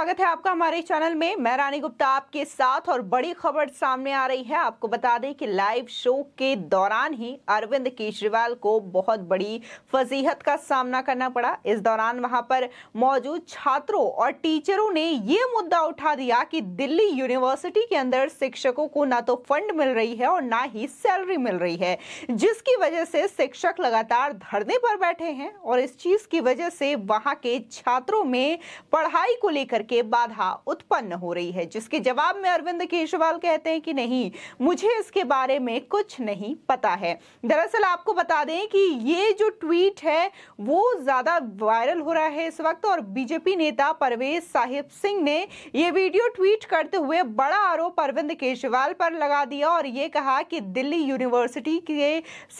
स्वागत है आपका हमारे चैनल में मैं रानी गुप्ता आपके साथ और बड़ी खबर सामने आ रही है आपको बता दें कि लाइव शो के दौरान ही अरविंद केजरीवाल को बहुत बड़ी फजीहत का सामना करना पड़ा इस दौरान वहां पर मौजूद छात्रों और टीचरों ने ये मुद्दा उठा दिया कि दिल्ली यूनिवर्सिटी के अंदर शिक्षकों को ना तो फंड मिल रही है और ना ही सैलरी मिल रही है जिसकी वजह से शिक्षक लगातार धरने पर बैठे हैं और इस चीज की वजह से वहां के छात्रों में पढ़ाई को लेकर के बाधा उत्पन्न हो रही है जिसके जवाब में अरविंद केजरीवाल कहते हैं कि नहीं मुझे इसके बारे में कुछ नहीं पता है दरअसल आपको बता दें कि ये जो ट्वीट है वो ज़्यादा वायरल हो रहा है इस वक्त और बीजेपी नेता परवेज साहिब सिंह ने ये वीडियो ट्वीट करते हुए बड़ा आरोप अरविंद केजरीवाल पर लगा दिया और ये कहा कि दिल्ली यूनिवर्सिटी के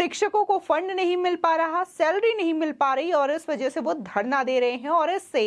शिक्षकों को फंड नहीं मिल पा रहा सैलरी नहीं मिल पा रही और इस वजह से वो धरना दे रहे हैं और इससे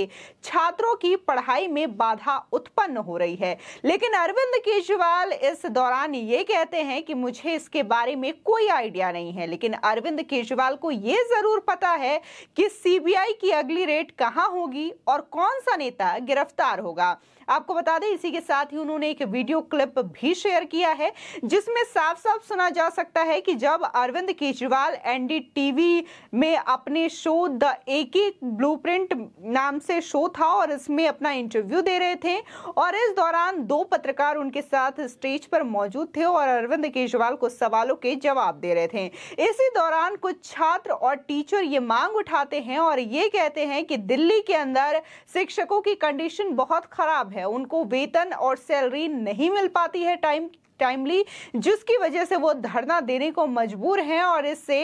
छात्रों की पढ़ाई में बाधा उत्पन्न हो रही है लेकिन अरविंद केजरीवाल इस दौरान ये कहते हैं कि मुझे इसके बारे में कोई आइडिया नहीं है लेकिन अरविंद केजरीवाल को यह जरूर पता है कि सीबीआई की अगली रेट कहां होगी और कौन सा नेता गिरफ्तार होगा आपको बता दें इसी के साथ ही उन्होंने एक वीडियो क्लिप भी शेयर किया है जिसमें साफ साफ सुना जा सकता है कि जब अरविंद केजरीवाल एनडीटीवी में अपने शो द एक एक ब्लूप्रिंट नाम से शो था और इसमें अपना इंटरव्यू इंटरव्यू दे रहे थे और इस दौरान दो पत्रकार उनके साथ स्टेज पर मौजूद थे और अरविंद केजरीवाल को सवालों के जवाब दे रहे थे इसी दौरान कुछ छात्र और टीचर ये मांग उठाते हैं और ये कहते हैं कि दिल्ली के अंदर शिक्षकों की कंडीशन बहुत खराब है उनको वेतन और सैलरी नहीं मिल पाती है टाइम टाइमली जिसकी वजह से वो धरना देने को मजबूर हैं और इससे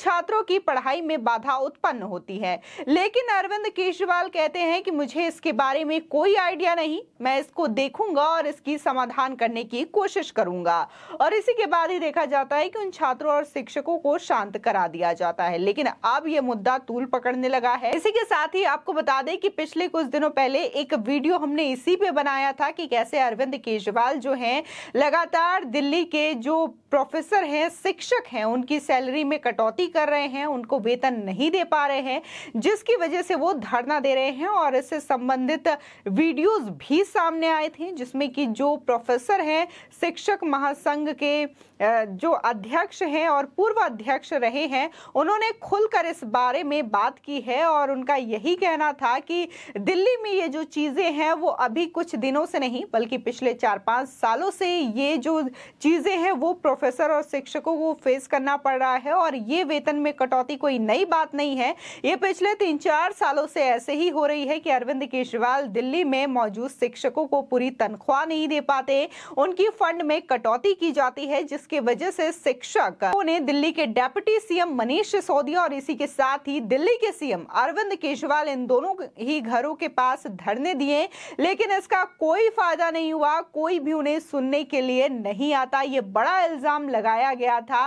छात्रों की पढ़ाई में बाधा उत्पन्न होती है लेकिन अरविंद केजरीवाल कहते हैं कि मुझे इसके बारे में कोई आइडिया नहीं मैं इसको देखूंगा और इसकी समाधान करने की कोशिश करूंगा और इसी के बाद ही देखा जाता है कि उन छात्रों और शिक्षकों को शांत करा दिया जाता है लेकिन अब ये मुद्दा तूल पकड़ने लगा है इसी के साथ ही आपको बता दें कि पिछले कुछ दिनों पहले एक वीडियो हमने इसी पे बनाया था कि कैसे अरविंद केजरीवाल जो है लगातार दिल्ली के जो प्रोफेसर हैं शिक्षक हैं उनकी सैलरी में कटौती कटौती कर रहे हैं उनको वेतन नहीं दे पा रहे हैं जिसकी वजह से वो धरना दे रहे हैं और इससे संबंधित वीडियोस भी सामने आए थे जिसमें कि जो प्रोफेसर हैं शिक्षक महासंघ के जो अध्यक्ष हैं और पूर्व अध्यक्ष रहे हैं उन्होंने खुलकर इस बारे में बात की है और उनका यही कहना था कि दिल्ली में ये जो चीज़ें हैं वो अभी कुछ दिनों से नहीं बल्कि पिछले चार पाँच सालों से ये जो चीज़ें हैं वो प्रोफेसर और शिक्षकों को फेस करना पड़ रहा है और ये वेतन में कटौती कोई नई बात नहीं है ये पिछले तीन चार सालों से ऐसे ही हो रही है कि अरविंद केजरीवाल दिल्ली में मौजूद शिक्षकों को पूरी तनख्वाह नहीं दे पाते उनकी फंड में कटौती की जाती है जिसके वजह से शिक्षक उन्हें दिल्ली के डेप्यूटी सीएम मनीष सिसोदिया और इसी के साथ ही दिल्ली के सीएम अरविंद केजरीवाल इन दोनों ही घरों के पास धरने दिए लेकिन इसका कोई फायदा नहीं हुआ कोई भी उन्हें सुनने के लिए नहीं आता ये बड़ा इल्जाम लगाया गया था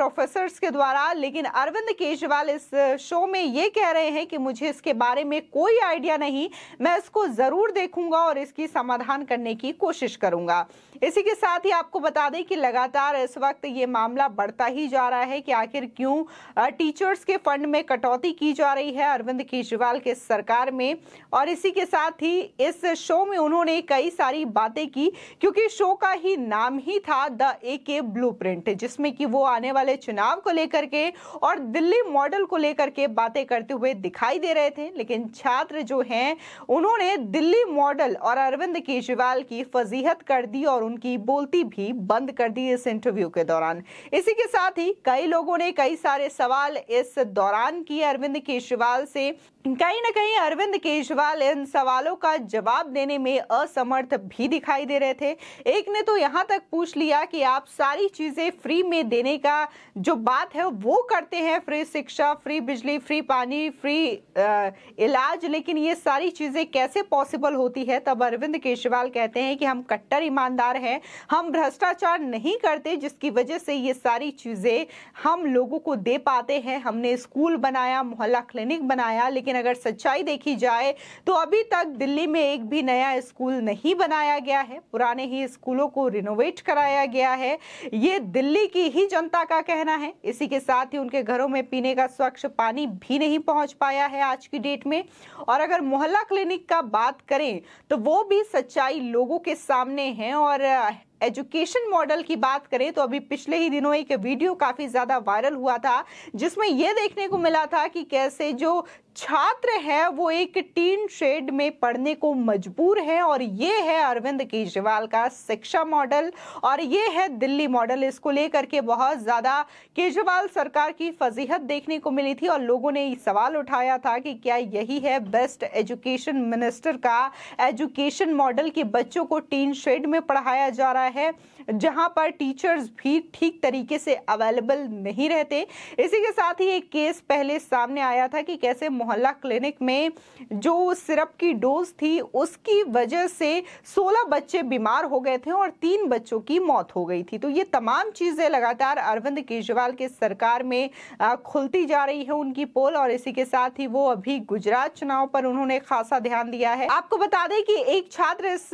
प्रोफेसर के द्वारा था लेकिन अरविंद केजरीवाल इस शो में ये कह रहे हैं कि मुझे इसके बारे में कोई आइडिया नहीं मैं इसको ज़रूर देखूंगा और इसकी समाधान करने की कोशिश करूंगा इसी के साथ ही आपको बता दें कि लगातार इस वक्त ये मामला बढ़ता ही जा रहा है कि आखिर क्यों टीचर्स के फंड में कटौती की जा रही है अरविंद केजरीवाल के सरकार में और इसी के साथ ही इस शो में उन्होंने कई सारी बातें की क्योंकि शो का ही नाम ही था द ए के ब्लू जिसमें कि वो आने वाले चुनाव को लेकर के और दिल्ली मॉडल को लेकर के बातें करते हुए दिखाई दे रहे थे लेकिन छात्र जो हैं उन्होंने दिल्ली मॉडल और अरविंद केजरीवाल की फजीहत कर दी और उनकी बोलती भी बंद कर दी इस इंटरव्यू के दौरान इसी के साथ ही कई लोगों ने कई सारे सवाल इस दौरान किए अरविंद केजरीवाल से कहीं ना कहीं अरविंद केजरीवाल इन सवालों का जवाब देने में असमर्थ भी दिखाई दे रहे थे एक ने तो यहाँ तक पूछ लिया कि आप सारी चीज़ें फ्री में देने का जो बात है वो करते हैं फ्री शिक्षा फ्री बिजली फ्री पानी फ्री आ, इलाज लेकिन ये सारी चीज़ें कैसे पॉसिबल होती है तब अरविंद केजरीवाल कहते हैं कि हम कट्टर ईमानदार हैं हम भ्रष्टाचार नहीं करते जिसकी वजह से ये सारी चीज़ें हम लोगों को दे पाते हैं हमने स्कूल बनाया मोहल्ला क्लिनिक बनाया लेकिन लेकिन अगर सच्चाई देखी जाए तो अभी तक दिल्ली में एक भी नया स्कूल नहीं बनाया गया है पुराने ही स्कूलों को रिनोवेट कराया गया है ये दिल्ली की ही जनता का कहना है इसी के साथ ही उनके घरों में पीने का स्वच्छ पानी भी नहीं पहुंच पाया है आज की डेट में और अगर मोहल्ला क्लिनिक का बात करें तो वो भी सच्चाई लोगों के सामने है और एजुकेशन मॉडल की बात करें तो अभी पिछले ही दिनों एक वीडियो काफ़ी ज़्यादा वायरल हुआ था जिसमें यह देखने को मिला था कि कैसे जो छात्र है वो एक टीन शेड में पढ़ने को मजबूर है और ये है अरविंद केजरीवाल का शिक्षा मॉडल और ये है दिल्ली मॉडल इसको लेकर के बहुत ज़्यादा केजरीवाल सरकार की फजीहत देखने को मिली थी और लोगों ने सवाल उठाया था कि क्या यही है बेस्ट एजुकेशन मिनिस्टर का एजुकेशन मॉडल कि बच्चों को टीन शेड में पढ़ाया जा रहा है जहां पर टीचर्स भी ठीक तरीके से अवेलेबल नहीं रहते इसी के साथ ही एक केस पहले सामने आया था कि कैसे मोहल्ला क्लिनिक में जो सिरप की डोज थी उसकी वजह से 16 बच्चे बीमार हो गए थे और तीन बच्चों की मौत हो गई थी तो ये तमाम चीज़ें लगातार अरविंद केजरीवाल के सरकार में खुलती जा रही है उनकी पोल और इसी के साथ ही वो अभी गुजरात चुनाव पर उन्होंने खासा ध्यान दिया है आपको बता दें कि एक छात्र इस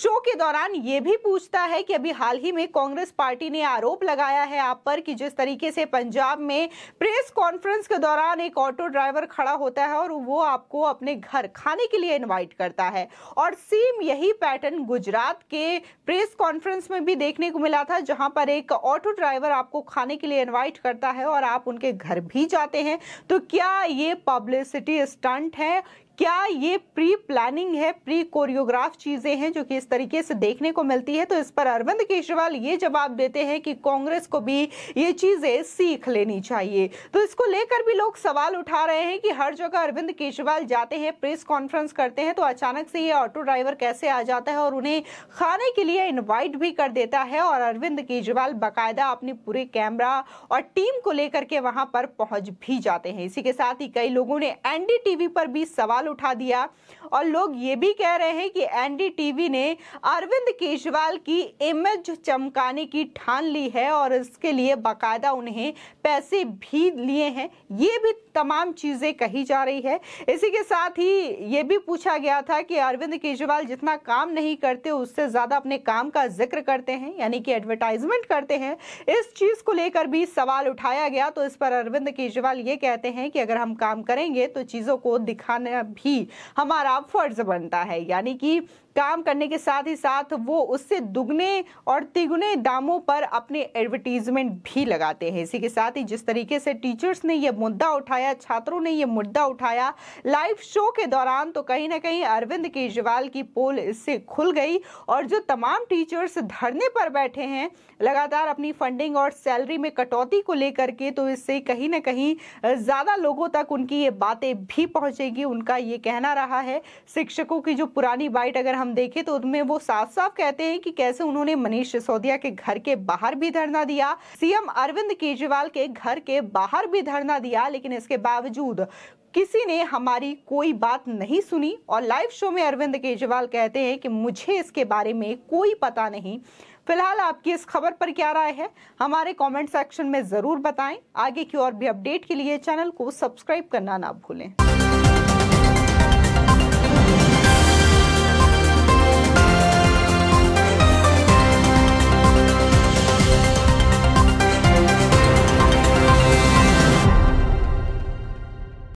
शो के दौरान ये भी पूछता है कि अभी हाल ही में कांग्रेस पार्टी ने आरोप लगाया है आप पर कि जिस तरीके से पंजाब में प्रेस कॉन्फ्रेंस के दौरान एक ऑटो ड्राइवर खड़ा होता है और वो आपको अपने घर खाने के लिए इन्वाइट करता है और सेम यही पैटर्न गुजरात के प्रेस कॉन्फ्रेंस में भी देखने को मिला था जहां पर एक ऑटो ड्राइवर आपको खाने के लिए इन्वाइट करता है और आप उनके घर भी जाते हैं तो क्या ये पब्लिसिटी स्टंट है क्या ये प्री प्लानिंग है प्री कोरियोग्राफ चीजें हैं जो कि इस तरीके से देखने को मिलती है तो इस पर अरविंद केजरीवाल ये जवाब देते हैं कि कांग्रेस को भी ये चीजें सीख लेनी चाहिए तो इसको लेकर भी लोग सवाल उठा रहे हैं कि हर जगह अरविंद केजरीवाल जाते हैं प्रेस कॉन्फ्रेंस करते हैं तो अचानक से ये ऑटो ड्राइवर कैसे आ जाता है और उन्हें खाने के लिए इन्वाइट भी कर देता है और अरविंद केजरीवाल बाकायदा अपने पूरे कैमरा और टीम को लेकर के वहां पर पहुंच भी जाते हैं इसी के साथ ही कई लोगों ने एनडीटीवी पर भी सवाल उठा दिया और लोग ये भी कह रहे हैं कि एनडीटीवी ने अरविंद केजरीवाल की इमेज चमकाने की ठान ली है और इसके लिए बाकायदा उन्हें पैसे भी लिए हैं ये भी तमाम चीज़ें कही जा रही है इसी के साथ ही ये भी पूछा गया था कि अरविंद केजरीवाल जितना काम नहीं करते उससे ज़्यादा अपने काम का जिक्र करते हैं यानी कि एडवर्टाइजमेंट करते हैं इस चीज़ को लेकर भी सवाल उठाया गया तो इस पर अरविंद केजरीवाल ये कहते हैं कि अगर हम काम करेंगे तो चीज़ों को दिखाना भी हमारा का फर्ज बनता है यानी कि काम करने के साथ ही साथ वो उससे दुगने और तिगुने दामों पर अपने एडवर्टीजमेंट भी लगाते हैं इसी के साथ ही जिस तरीके से टीचर्स ने यह मुद्दा उठाया छात्रों ने यह मुद्दा उठाया लाइव शो के दौरान तो कहीं ना कहीं अरविंद केजरीवाल की पोल इससे खुल गई और जो तमाम टीचर्स धरने पर बैठे हैं लगातार अपनी फंडिंग और सैलरी में कटौती को लेकर के तो इससे कहीं ना कहीं ज़्यादा लोगों तक उनकी ये बातें भी पहुंचेगी उनका ये कहना रहा है शिक्षकों की जो पुरानी बाइट अगर हम हम देखें तो उनमें वो साफ साफ कहते हैं कि कैसे उन्होंने मनीष सिसोदिया के घर के बाहर भी धरना दिया सीएम अरविंद केजरीवाल के घर के बाहर भी धरना दिया लेकिन इसके बावजूद किसी ने हमारी कोई बात नहीं सुनी और लाइव शो में अरविंद केजरीवाल कहते हैं कि मुझे इसके बारे में कोई पता नहीं फिलहाल आपकी इस खबर पर क्या राय है हमारे कमेंट सेक्शन में ज़रूर बताएं आगे की और भी अपडेट के लिए चैनल को सब्सक्राइब करना ना भूलें